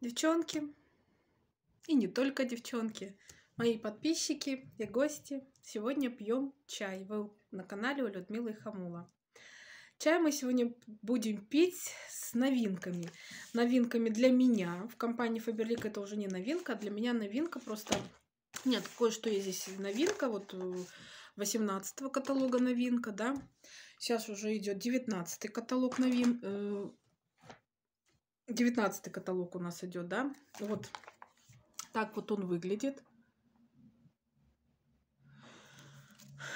девчонки, и не только девчонки, мои подписчики и гости. Сегодня пьем чай. Вы на канале у Людмилы Хамула. Чай мы сегодня будем пить с новинками. Новинками для меня. В компании фаберлик это уже не новинка, а для меня новинка просто... Нет, кое-что есть здесь новинка, вот 18 э, каталога новинка, да. Сейчас уже идет 19 каталог новин... Э, 19 каталог у нас идет, да? Вот так вот он выглядит.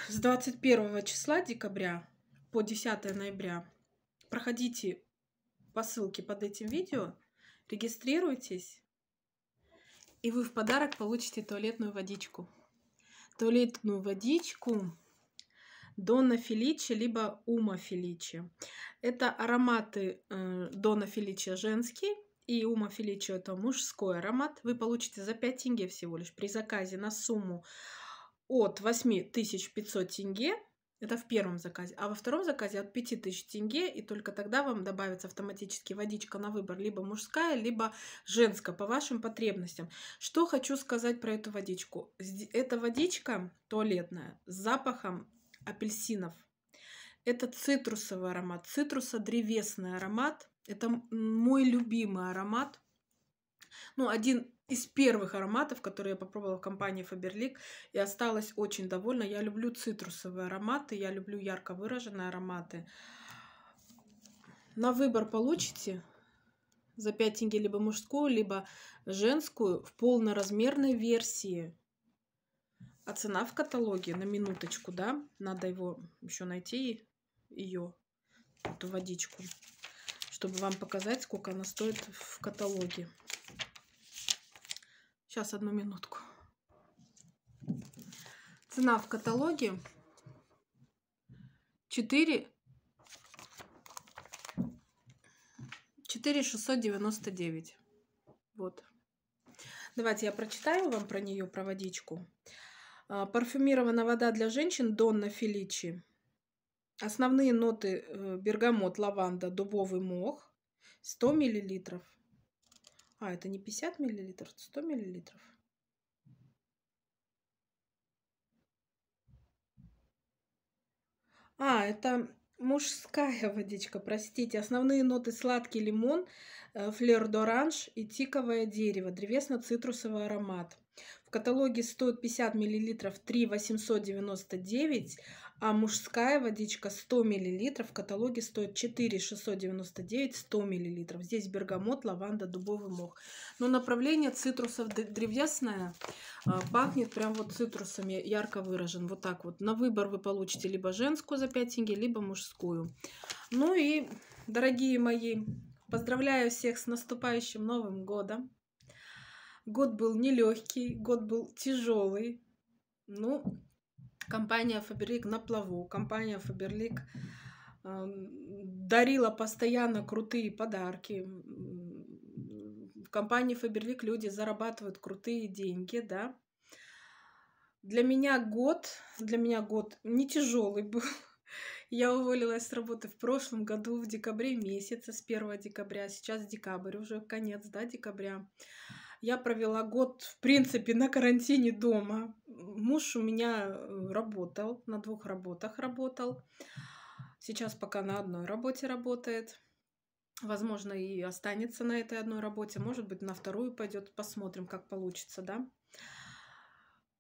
С 21 числа декабря по 10 ноября проходите по ссылке под этим видео, регистрируйтесь, и вы в подарок получите туалетную водичку. Туалетную водичку Дона Феличи, либо Ума Феличи. Это ароматы э, Дона Феличи женский и Ума Феличи это мужской аромат. Вы получите за 5 тенге всего лишь при заказе на сумму от 8500 тенге. Это в первом заказе. А во втором заказе от 5000 тенге, и только тогда вам добавится автоматически водичка на выбор, либо мужская, либо женская, по вашим потребностям. Что хочу сказать про эту водичку. Эта водичка туалетная с запахом апельсинов. Это цитрусовый аромат, цитрусо-древесный аромат. Это мой любимый аромат. Ну, один из первых ароматов, которые я попробовала в компании Faberlic, и осталась очень довольна. Я люблю цитрусовые ароматы, я люблю ярко выраженные ароматы. На выбор получите за 5 тенге либо мужскую, либо женскую в полноразмерной версии. А цена в каталоге на минуточку, да? Надо его еще найти, ее, эту водичку, чтобы вам показать, сколько она стоит в каталоге. Сейчас, одну минутку. Цена в каталоге 4 4699. Вот. Давайте я прочитаю вам про нее, про водичку. А, Парфюмированная вода для женщин Донна Феличи. Основные ноты э, бергамот, лаванда, дубовый мох. 100 мл. А, это не 50 мл, 100 мл. А, это мужская водичка, простите. Основные ноты сладкий лимон, э, флер д'оранж и тиковое дерево, древесно-цитрусовый аромат каталоге 150 мл 3 899, а мужская водичка 100 мл в каталоге стоит 4699 100 мл. Здесь бергамот, лаванда, дубовый мох. Но направление цитрусов древесное а, пахнет прям вот цитрусами, ярко выражен. Вот так вот. На выбор вы получите либо женскую за 5 тенге, либо мужскую. Ну и, дорогие мои, поздравляю всех с наступающим Новым Годом! Год был нелегкий, год был тяжелый. Ну, компания Фаберлик на плаву. Компания Фаберлик эм, дарила постоянно крутые подарки. В компании Фаберлик люди зарабатывают крутые деньги, да. Для меня год, для меня год не тяжелый был. Я уволилась с работы в прошлом году в декабре месяце, с 1 декабря. Сейчас декабрь уже, конец, да, декабря. Я провела год, в принципе, на карантине дома. Муж у меня э, работал, на двух работах работал. Сейчас пока на одной работе работает. Возможно, и останется на этой одной работе, может быть, на вторую пойдет, посмотрим, как получится, да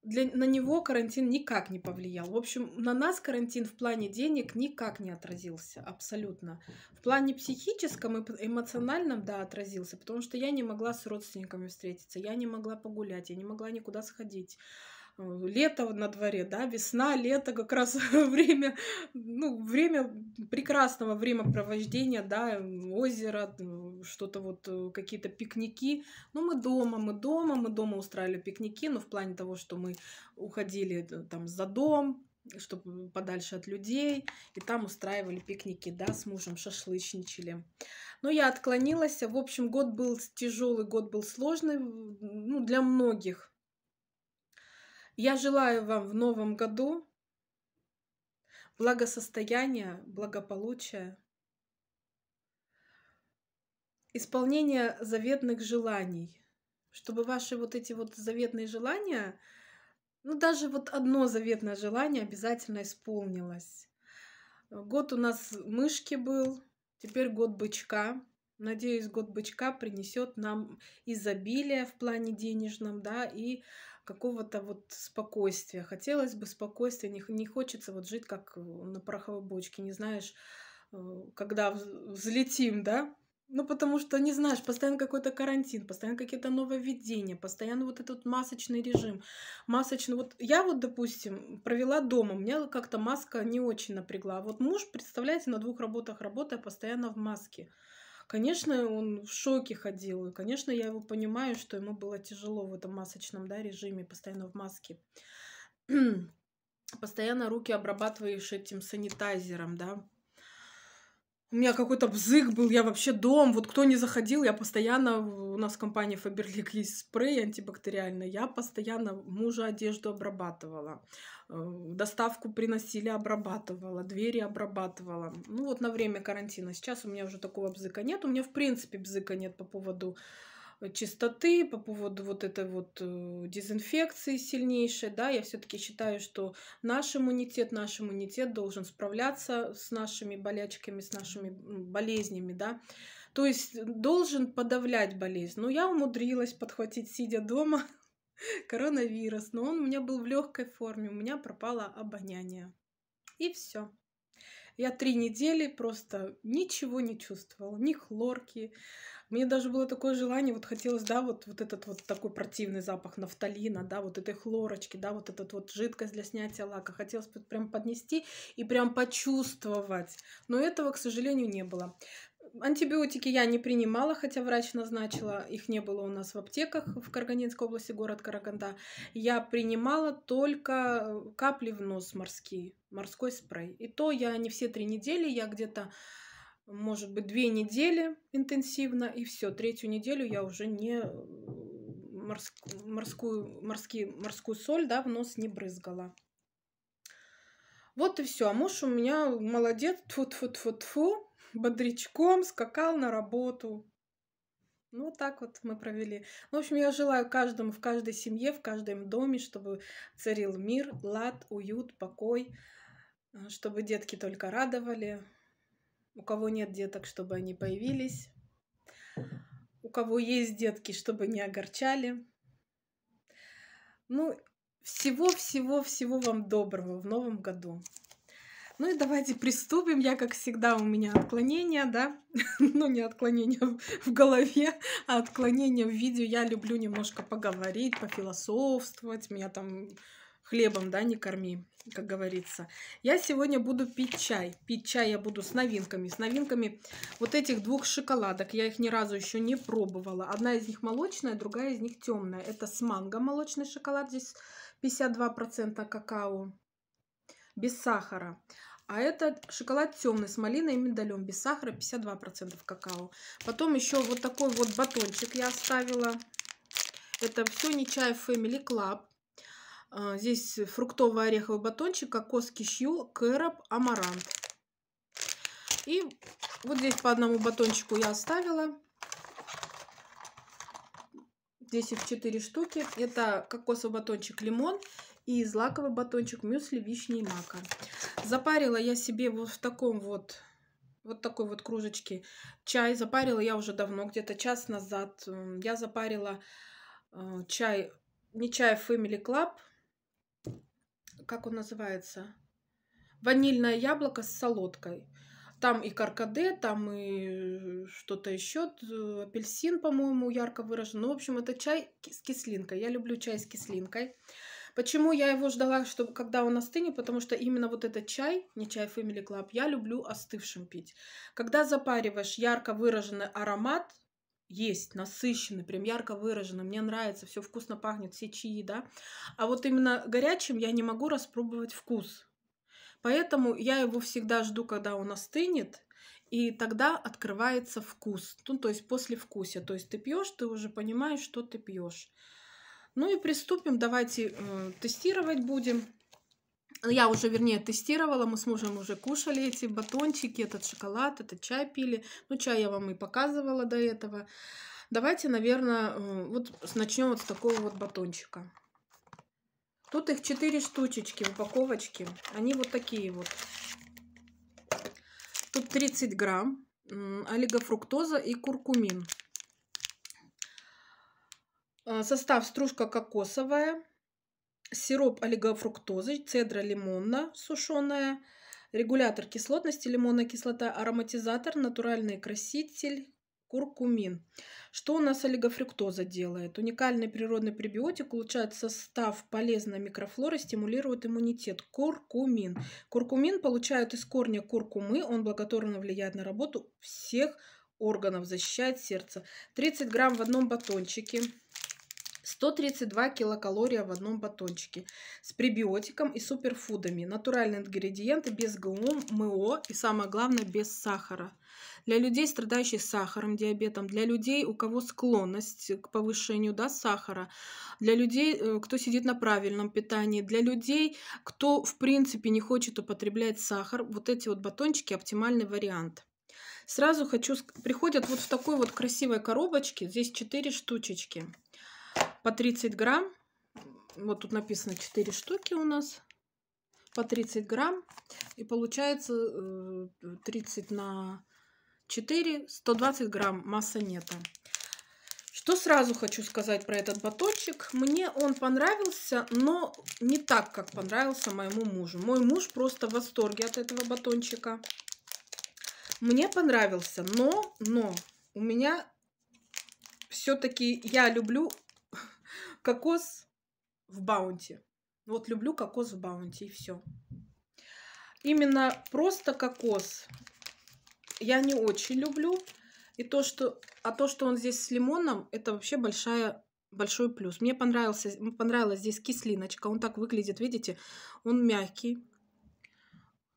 для, на него карантин никак не повлиял. В общем, на нас карантин в плане денег никак не отразился, абсолютно. В плане психическом и эмоциональном, да, отразился, потому что я не могла с родственниками встретиться, я не могла погулять, я не могла никуда сходить. Э, лето на дворе, да, весна, лето, как раз время, ну, время прекрасного времяпровождения, да, озеро, что-то вот, э, какие-то пикники. Ну, мы дома, мы дома, мы дома устраивали пикники, но в плане того, что мы уходили э, там за дом, чтобы подальше от людей, и там устраивали пикники, да, с мужем шашлычничали. Но я отклонилась, в общем, год был тяжелый, год был сложный, ну, для многих, я желаю вам в новом году благосостояния, благополучия, исполнения заветных желаний, чтобы ваши вот эти вот заветные желания, ну даже вот одно заветное желание обязательно исполнилось. Год у нас мышки был, теперь год бычка. Надеюсь, год бычка принесет нам изобилие в плане денежном, да, и какого-то вот спокойствия. Хотелось бы спокойствия, не, не хочется вот жить как э, на пороховой бочке, не знаешь, э, когда взлетим, да? Ну, потому что, не знаешь, постоянно какой-то карантин, постоянно какие-то нововведения, постоянно вот этот масочный режим. Масочный, вот я вот, допустим, провела дома, меня как-то маска не очень напрягла. А вот муж, представляете, на двух работах работая, постоянно в маске. Конечно, он в шоке ходил, и, конечно, я его понимаю, что ему было тяжело в этом масочном да, режиме, постоянно в маске. постоянно руки обрабатываешь этим санитайзером, да, у меня какой-то бзык был, я вообще дом. Вот кто не заходил, я постоянно... У нас в компании Фаберлик есть спрей антибактериальный. Я постоянно мужа одежду обрабатывала. Э, доставку приносили, обрабатывала. Двери обрабатывала. Ну вот на время карантина. Сейчас у меня уже такого бзыка нет. У меня в принципе бзыка нет по поводу чистоты, по поводу вот этой вот э, дезинфекции сильнейшей, да, я все-таки считаю, что наш иммунитет, наш иммунитет должен справляться с нашими болячками, с нашими болезнями, да, то есть должен подавлять болезнь. Но ну, я умудрилась подхватить, сидя дома, коронавирус, но он у меня был в легкой форме, у меня пропало обоняние. И все. Я три недели просто ничего не чувствовала, ни хлорки, мне даже было такое желание, вот хотелось, да, вот, вот этот вот такой противный запах нафталина, да, вот этой хлорочки, да, вот этот вот жидкость для снятия лака. Хотелось прям поднести и прям почувствовать. Но этого, к сожалению, не было. Антибиотики я не принимала, хотя врач назначила. Их не было у нас в аптеках в Карганинской области, город Караганда. Я принимала только э, капли в нос морские, морской спрей. И то я не все три недели, я где-то может быть, две недели интенсивно, и все. Третью неделю я уже не э, морск, морскую, морский морскую соль да, в нос не брызгала. Вот и все. А муж у меня молодец, тфу тфу тфу тфу бодрячком скакал на работу. Ну, вот так вот мы провели. ну В общем, я желаю каждому в каждой семье, в каждом доме, чтобы царил мир, лад, уют, покой, э, чтобы детки только радовали, у кого нет деток, чтобы они появились, у кого есть детки, чтобы не огорчали. Ну, всего-всего-всего вам доброго в новом году. Ну и давайте приступим. Я, как всегда, у меня отклонение, да? ну, не отклонение в голове, а отклонение в видео. Я люблю немножко поговорить, пофилософствовать. Меня там хлебом, да, не корми, как говорится. Я сегодня буду пить чай. Пить чай я буду с новинками. С новинками вот этих двух шоколадок. Я их ни разу еще не пробовала. Одна из них молочная, другая из них темная. Это с манго молочный шоколад. Здесь 52% какао. Без сахара. А это шоколад темный с малиной и миндалем. Без сахара 52% какао. Потом еще вот такой вот батончик я оставила. Это все не чай а Family Club. А, здесь фруктовый ореховый батончик, кокос кишью, кэроп, амарант. И вот здесь по одному батончику я оставила. Здесь их 4 штуки. Это кокосовый батончик лимон и злаковый батончик мюсли, вишни и мака. Запарила я себе вот в таком вот вот такой вот кружечке чай. Запарила я уже давно, где-то час назад. Я запарила а, чай, не чай а Family Club, как он называется? Ванильное яблоко с солодкой. Там и каркаде, там и э, что-то еще, апельсин, по-моему, ярко выражен. Ну, в общем, это чай с кислинкой. Я люблю чай с кислинкой. Почему я его ждала, чтобы, когда он остынет? Потому что именно вот этот чай, не чай Family Club, я люблю остывшим пить. Когда запариваешь ярко выраженный аромат, есть, насыщенный, прям ярко выраженный, мне нравится, все вкусно пахнет, все чаи, да. А вот именно горячим я не могу распробовать вкус. Поэтому я его всегда жду, когда он остынет, и тогда открывается вкус, ну, то есть после вкуса. То есть ты пьешь, ты уже понимаешь, что ты пьешь. Ну и приступим, давайте э, тестировать будем я уже, вернее, тестировала, мы с мужем уже кушали эти батончики, этот шоколад, этот чай пили. Ну, чай я вам и показывала до этого. Давайте, наверное, э, вот начнем вот с такого вот батончика. Тут их 4 штучечки в упаковочке. Они вот такие вот. Тут 30 грамм олигофруктоза и куркумин. Э, состав стружка кокосовая, сироп олигофруктозы, цедра лимонна сушеная, регулятор кислотности, лимонная кислота, ароматизатор, натуральный краситель, куркумин. Что у нас олигофруктоза делает? Уникальный природный пребиотик улучшает состав полезной микрофлоры, стимулирует иммунитет. Куркумин. Куркумин получают из корня куркумы, он благотворно влияет на работу всех органов, защищает сердце. 30 грамм в одном батончике. 132 килокалория в одном батончике с пребиотиком и суперфудами. Натуральные ингредиенты без ГУМ, МО и самое главное без сахара. Для людей, страдающих сахаром, диабетом, для людей, у кого склонность к повышению да, сахара, для людей, э, кто сидит на правильном питании, для людей, кто в принципе не хочет употреблять сахар, вот эти вот батончики оптимальный вариант. Сразу хочу... Приходят вот в такой вот красивой коробочке. Здесь 4 штучечки по 30 грамм. Вот тут написано 4 штуки у нас по 30 грамм. И получается 30 э, на 4, 120 грамм масса нета. Что сразу хочу сказать про этот батончик. Мне он понравился, но не так, как понравился моему мужу. Мой муж просто в восторге от этого батончика. Мне понравился, но, но у меня все-таки я люблю Кокос в баунти. Вот люблю кокос в баунти, и все. Именно просто кокос я не очень люблю. И то, что, а то, что он здесь с лимоном, это вообще большая, большой плюс. Мне понравился, понравилась здесь кислиночка. Он так выглядит, видите? Он мягкий.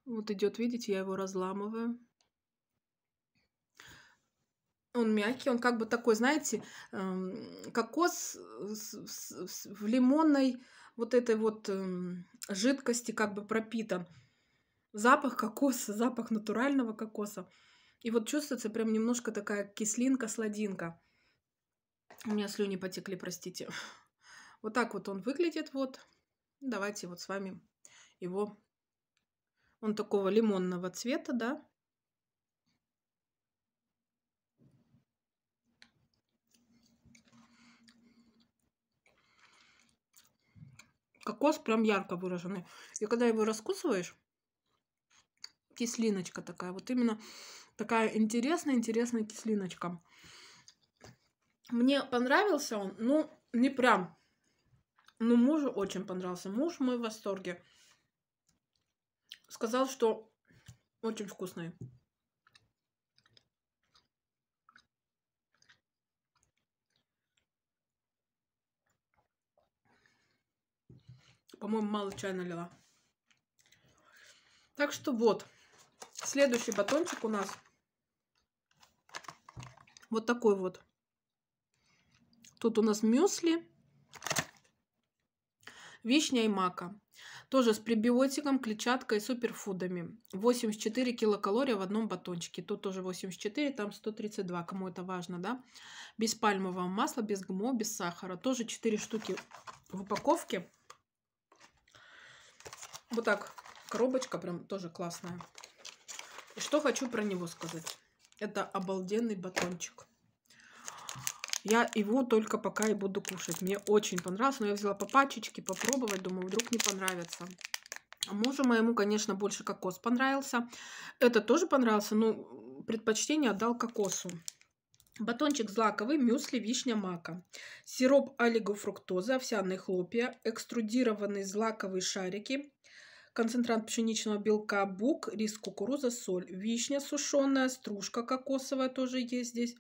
Вот идет, видите, я его разламываю. Он мягкий, он как бы такой, знаете, эм, кокос э, в лимонной вот этой вот эм, жидкости как бы пропитан. Запах кокоса, запах натурального кокоса. И вот чувствуется прям немножко такая кислинка-сладинка. У меня слюни потекли, простите. Вот так вот он выглядит, вот. Давайте вот с вами его... Он такого лимонного цвета, да. кокос прям ярко выраженный. И когда его раскусываешь, кислиночка такая. Вот именно такая интересная-интересная кислиночка. Мне понравился он, ну, не прям. Но мужу очень понравился. Муж мой в восторге. Сказал, что очень вкусный. По-моему, мало чая налила. Так что вот. Следующий батончик у нас вот такой вот. Тут у нас мюсли, вишня и мака. Тоже с пребиотиком, клетчаткой и суперфудами. 84 килокалория в одном батончике. Тут тоже 84, там 132, кому это важно, да? Без пальмового масла, без ГМО, без сахара. Тоже 4 штуки в упаковке. Вот так коробочка прям тоже классная. И что хочу про него сказать. Это обалденный батончик. Я его только пока и буду кушать. Мне очень понравилось, но я взяла по пачечке попробовать, думаю, вдруг не понравится. А мужу моему, конечно, больше кокос понравился. Это тоже понравился, но предпочтение отдал кокосу. Батончик злаковый, мюсли, вишня, мака. Сироп олигофруктоза, овсяные хлопья, экструдированные злаковые шарики, концентрат пшеничного белка, бук, рис, кукуруза, соль, вишня сушеная, стружка кокосовая тоже есть здесь,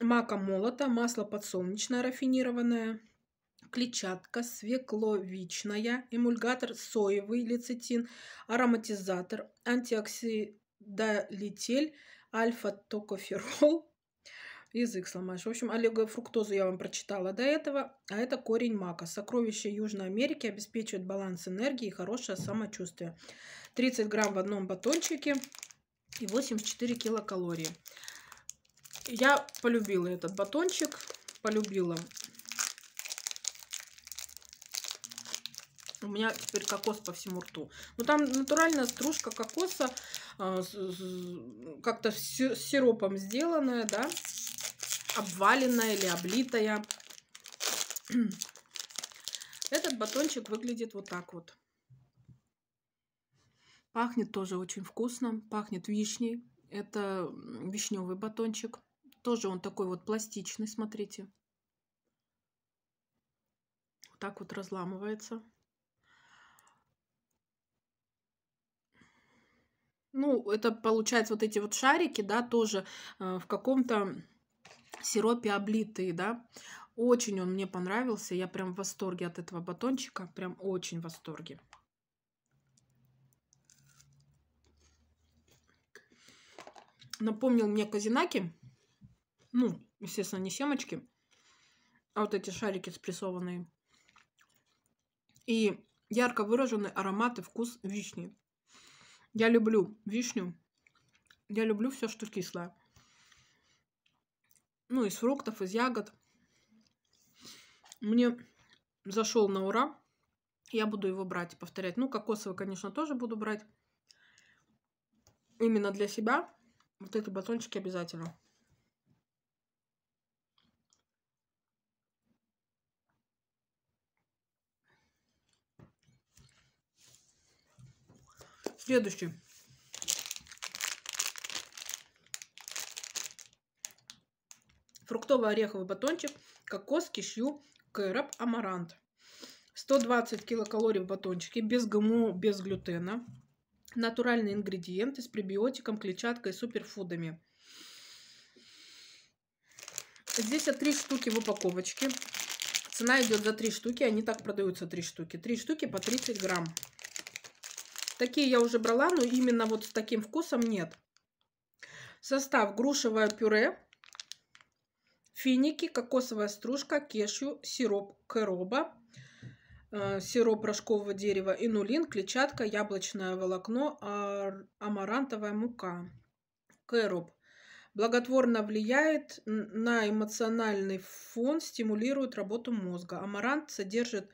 мака молота, масло подсолнечное рафинированное, клетчатка свекловичная, эмульгатор соевый лецитин, ароматизатор, антиоксидолитель, альфа-токоферол, Язык сломаешь. В общем, олигофруктозу я вам прочитала до этого, а это корень мака. Сокровища Южной Америки обеспечивают баланс энергии и хорошее самочувствие. 30 грамм в одном батончике и 84 килокалории. Я полюбила этот батончик, полюбила. У меня теперь кокос по всему рту. Но ну, там натуральная стружка кокоса, а, как-то с сиропом сделанная, да обваленная или облитая. Этот батончик выглядит вот так вот. Пахнет тоже очень вкусно, пахнет вишней. Это вишневый батончик. Тоже он такой вот пластичный, смотрите. Вот так вот разламывается. Ну, это получается вот эти вот шарики, да, тоже э, в каком-то сиропе облитые, да. Очень он мне понравился. Я прям в восторге от этого батончика. Прям очень в восторге. Напомнил мне казинаки. Ну, естественно, не семочки, а вот эти шарики спрессованные. И ярко выраженный аромат и вкус вишни. Я люблю вишню. Я люблю все, что кислое ну, из фруктов, из ягод. Мне зашел на ура. Я буду его брать и повторять. Ну, кокосовый, конечно, тоже буду брать. Именно для себя. Вот эти батончики обязательно. Следующий. фруктово-ореховый батончик, кокос, кишью, кэроп, амарант. 120 килокалорий в батончике, без ГМО, без глютена. Натуральные ингредиенты с пребиотиком, клетчаткой и суперфудами. Здесь три штуки в упаковочке. Цена идет за три штуки, они так продаются три штуки. три штуки по 30 грамм. Такие я уже брала, но именно вот с таким вкусом нет. Состав грушевое пюре, финики, кокосовая стружка, кешью, сироп кероба, э, сироп рожкового дерева, инулин, клетчатка, яблочное волокно, амарантовая мука. кэроб. благотворно влияет на эмоциональный фон, стимулирует работу мозга. Амарант содержит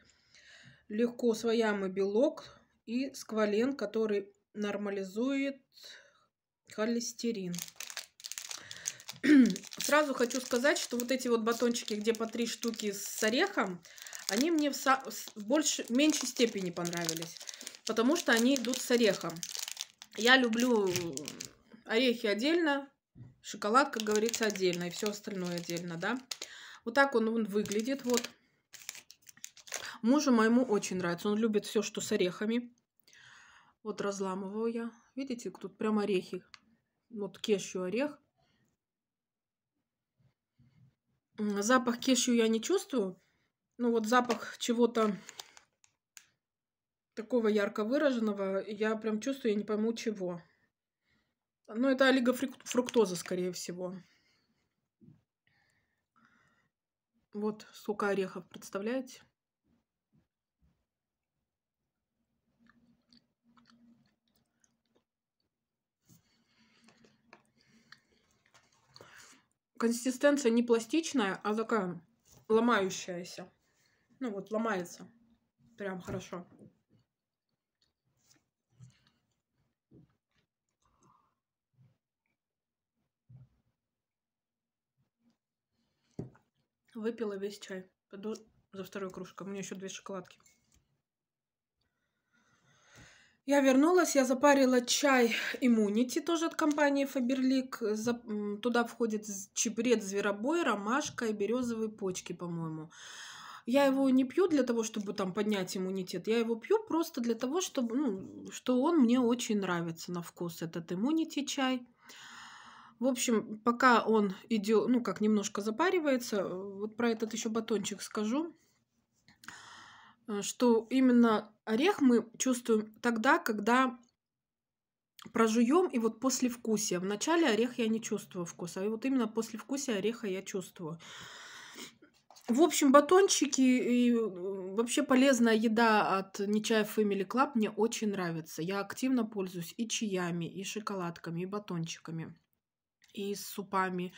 легко усвояемый белок и сквален, который нормализует холестерин. Сразу хочу сказать, что вот эти вот батончики, где по три штуки с орехом, они мне в, со... в больше, в меньшей степени понравились, потому что они идут с орехом. Я люблю орехи отдельно, шоколад, как говорится, отдельно, и все остальное отдельно, да. Вот так он, он выглядит, вот. Мужу моему очень нравится, он любит все, что с орехами. Вот разламываю я. Видите, тут прям орехи. Вот кешью орех. Запах кешью я не чувствую. Ну вот запах чего-то такого ярко выраженного, я прям чувствую, я не пойму чего. но это олигофруктоза, скорее всего. Вот сколько орехов, представляете? консистенция не пластичная, а такая ломающаяся. Ну вот, ломается. Прям хорошо. Выпила весь чай. Пойду за второй кружкой. У меня еще две шоколадки. Я вернулась, я запарила чай Immunity, тоже от компании Faberlic. Туда входит чебрец зверобой, ромашка и березовые почки, по-моему. Я его не пью для того, чтобы там поднять иммунитет. Я его пью просто для того, чтобы, ну, что он мне очень нравится на вкус, этот иммунити чай. В общем, пока он идет, ну, как немножко запаривается, э, вот про этот еще батончик скажу. Э, что именно орех мы чувствуем тогда, когда прожуем, и вот после вкусия. Вначале орех я не чувствую вкуса, и а вот именно после вкусия ореха я чувствую. В общем, батончики и э, вообще полезная еда от Нечаев Family Клаб мне очень нравится. Я активно пользуюсь и чаями, и шоколадками, и батончиками и с супами,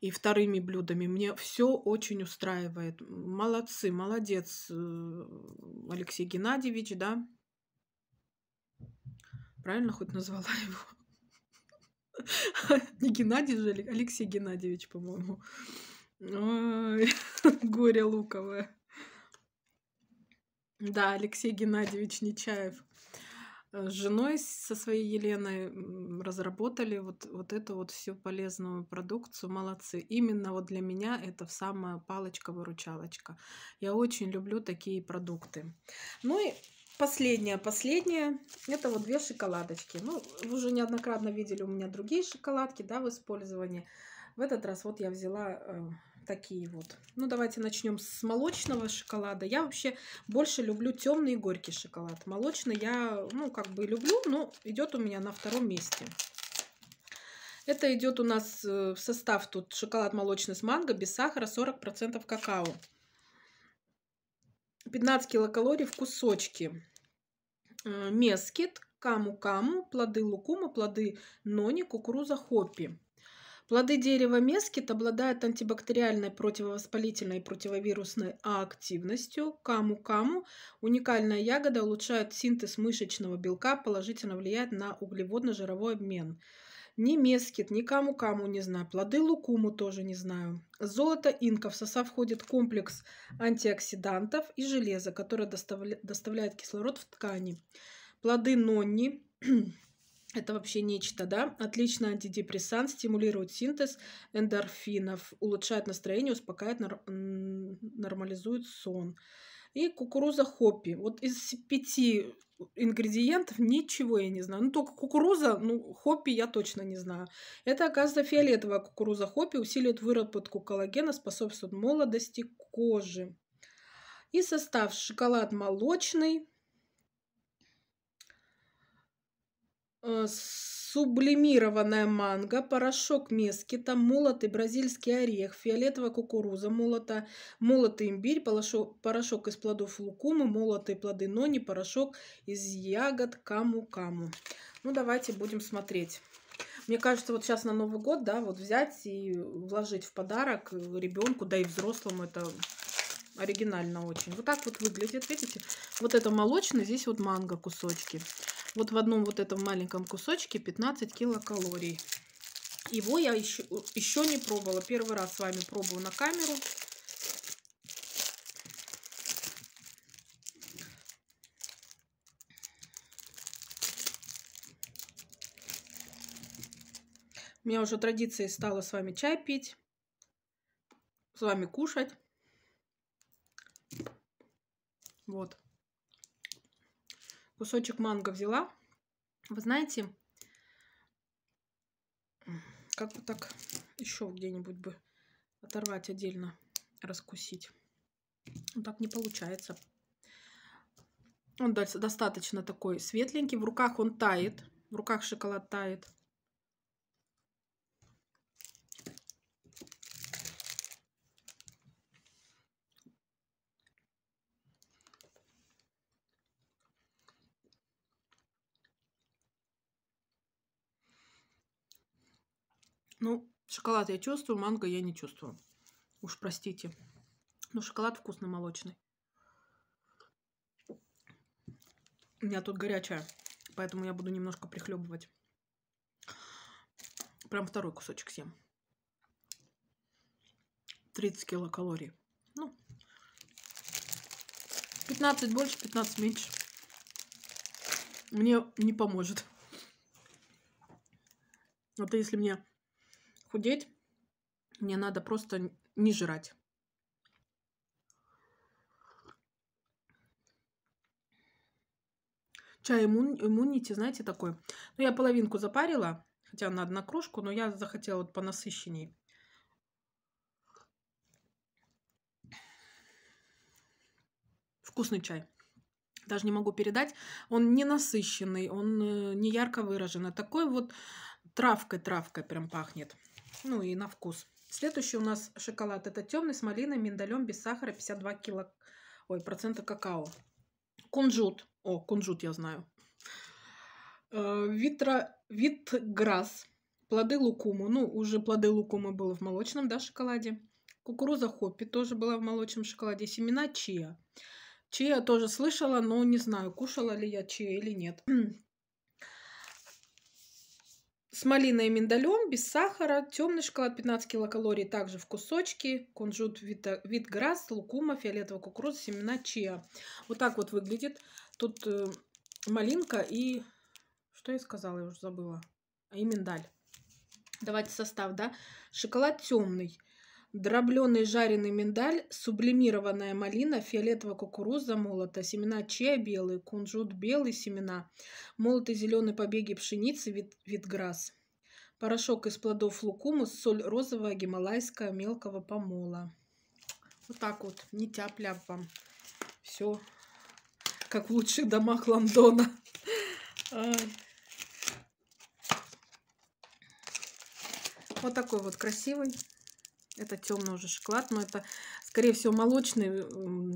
и вторыми блюдами. Мне все очень устраивает. Молодцы, молодец, э, Алексей Геннадьевич, да? Правильно хоть назвала его? Не Геннадий же, Алексей Геннадьевич, по-моему. Горе луковое. Да, Алексей Геннадьевич Нечаев. Э, с женой, со своей Еленой разработали вот, вот эту вот всю полезную продукцию. Молодцы. Именно вот для меня это самая палочка-выручалочка. Я очень люблю такие продукты. Ну и последнее, последнее, это вот две шоколадочки. Ну, вы уже неоднократно видели у меня другие шоколадки, да, в использовании. В этот раз вот я взяла э, такие вот. Ну, давайте начнем с молочного шоколада. Я вообще больше люблю темный и горький шоколад. Молочный я, ну, как бы люблю, но идет у меня на втором месте. Это идет у нас э, в состав тут шоколад молочный с манго, без сахара, 40% какао. 15 килокалорий в кусочке. Э, мескит, каму-каму, плоды лукума, плоды нони, кукуруза хоппи. Плоды дерева мескит обладают антибактериальной, противовоспалительной и противовирусной активностью. Каму-каму. Уникальная ягода улучшает синтез мышечного белка, положительно влияет на углеводно-жировой обмен. Ни мескит, ни каму-каму не знаю. Плоды лукуму тоже не знаю. Золото инков. В состав входит комплекс антиоксидантов и железа, которое доставля... доставляет кислород в ткани. Плоды нонни. Это вообще нечто, да? Отлично антидепрессант, стимулирует синтез эндорфинов, улучшает настроение, успокаивает, нормализует сон. И кукуруза хоппи. Вот из пяти ингредиентов ничего я не знаю. Ну, только кукуруза, ну, хоппи я точно не знаю. Это, оказывается, фиолетовая кукуруза хоппи усиливает выработку коллагена, способствует молодости кожи. И состав шоколад молочный, Э, сублимированная манго, порошок мескита, молотый бразильский орех, фиолетовая кукуруза молота, молотый имбирь, порошок, порошок из плодов лукумы, молотые плоды нони, порошок из ягод каму-каму. Ну, давайте будем смотреть. Мне кажется, вот сейчас на Новый год, да, вот взять и вложить в подарок ребенку, да и взрослому, это оригинально очень. Вот так вот выглядит, видите? Вот это молочное, здесь вот манго кусочки вот в одном вот этом маленьком кусочке 15 килокалорий. Его я еще, еще не пробовала. Первый раз с вами пробую на камеру. У меня уже традицией стала с вами чай пить, с вами кушать. Вот кусочек манго взяла. Вы знаете, как бы так еще где-нибудь бы оторвать отдельно, раскусить. Но ну, так не получается. Он достаточно такой светленький. В руках он тает. В руках шоколад тает. Ну, шоколад я чувствую, манго я не чувствую. Уж простите. Но ну, шоколад вкусный, молочный. У меня тут горячая, поэтому я буду немножко прихлебывать. Прям второй кусочек съем. 30 килокалорий. Ну, 15 больше, 15 меньше. Мне не поможет. Это если мне худеть, мне надо просто не жрать. Чай иммунити, знаете, такой. Ну, я половинку запарила, хотя на одну кружку, но я захотела вот понасыщенней. Вкусный чай. Даже не могу передать. Он не насыщенный, он э, не ярко выражен. А такой вот травкой-травкой прям пахнет. Ну и на вкус. Следующий у нас шоколад. Это темный с малиной, миндалем, без сахара, 52 кило... Ой, процента какао. Кунжут. О, кунжут я знаю. Э, витра... Витграсс. Плоды лукумы Ну, уже плоды лукумы было в молочном, да, шоколаде. Кукуруза хоппи тоже была в молочном шоколаде. Семена чия. Чия тоже слышала, но не знаю, кушала ли я чия или нет с малиной и миндалем, без сахара, темный шоколад 15 килокалорий, также в кусочки, кунжут, вита, вит грасс, лукума, фиолетовая кукуруз семена чиа. Вот так вот выглядит. Тут э, малинка и... Что я сказала? Я уже забыла. И миндаль. Давайте состав, да? Шоколад темный, дробленый жареный миндаль, сублимированная малина, фиолетовая кукуруза молота, семена чиа белые, кунжут белые семена, молотые зеленые побеги пшеницы, вид, витграсс, порошок из плодов лукумы, соль розовая, гималайская, мелкого помола. Вот так вот, не тяп-ляп вам. Все как в лучших домах Лондона. Вот такой вот красивый. Это темный уже шоколад, но это, скорее всего, молочный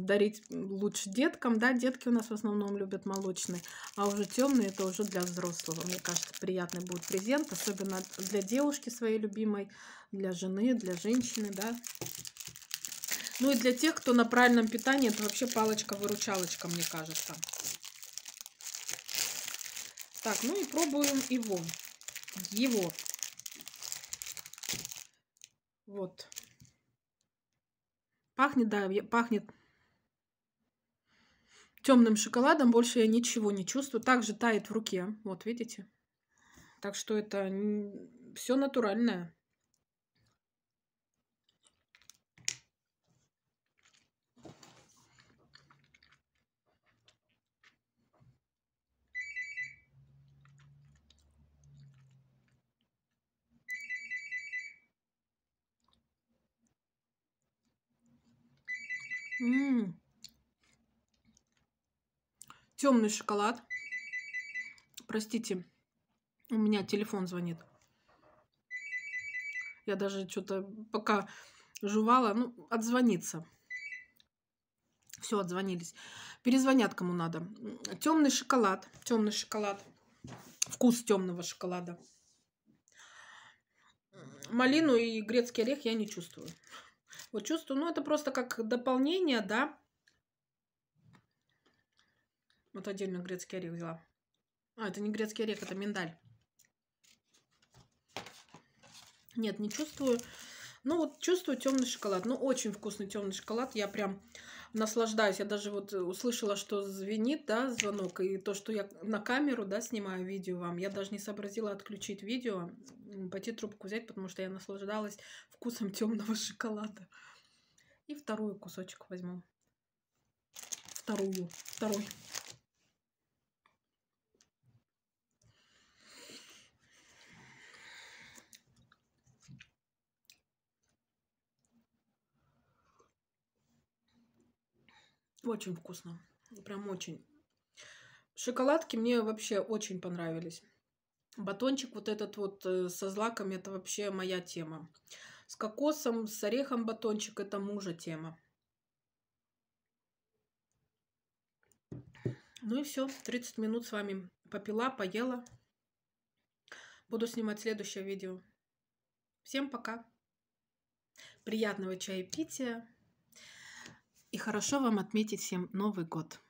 дарить лучше деткам, да, детки у нас в основном любят молочный, а уже темный это уже для взрослого. Мне кажется, приятный будет презент, особенно для девушки своей любимой, для жены, для женщины, да. Ну и для тех, кто на правильном питании, это вообще палочка-выручалочка, мне кажется. Так, ну и пробуем его. Его. Вот. Пахнет, да, пахнет темным шоколадом. Больше я ничего не чувствую. Также тает в руке. Вот, видите? Так что это все натуральное. темный шоколад. Простите, у меня телефон звонит. Я даже что-то пока жевала, ну, отзвониться. Все, отзвонились. Перезвонят кому надо. Темный шоколад, темный шоколад. Вкус темного шоколада. Малину и грецкий орех я не чувствую. Вот чувствую, ну это просто как дополнение, да, вот отдельно грецкий орех взяла. А, это не грецкий орех, это миндаль. Нет, не чувствую. Ну вот чувствую темный шоколад. Ну очень вкусный темный шоколад. Я прям наслаждаюсь. Я даже вот услышала, что звенит, да, звонок. И то, что я на камеру, да, снимаю видео вам. Я даже не сообразила отключить видео, пойти трубку взять, потому что я наслаждалась вкусом темного шоколада. И вторую кусочек возьму. Вторую. Второй. Очень вкусно. Прям очень. Шоколадки мне вообще очень понравились. Батончик вот этот вот э, со злаками это вообще моя тема. С кокосом, с орехом батончик, это мужа тема. Ну и все, 30 минут с вами попила, поела. Буду снимать следующее видео. Всем пока. Приятного чаепития. И хорошо вам отметить всем Новый год!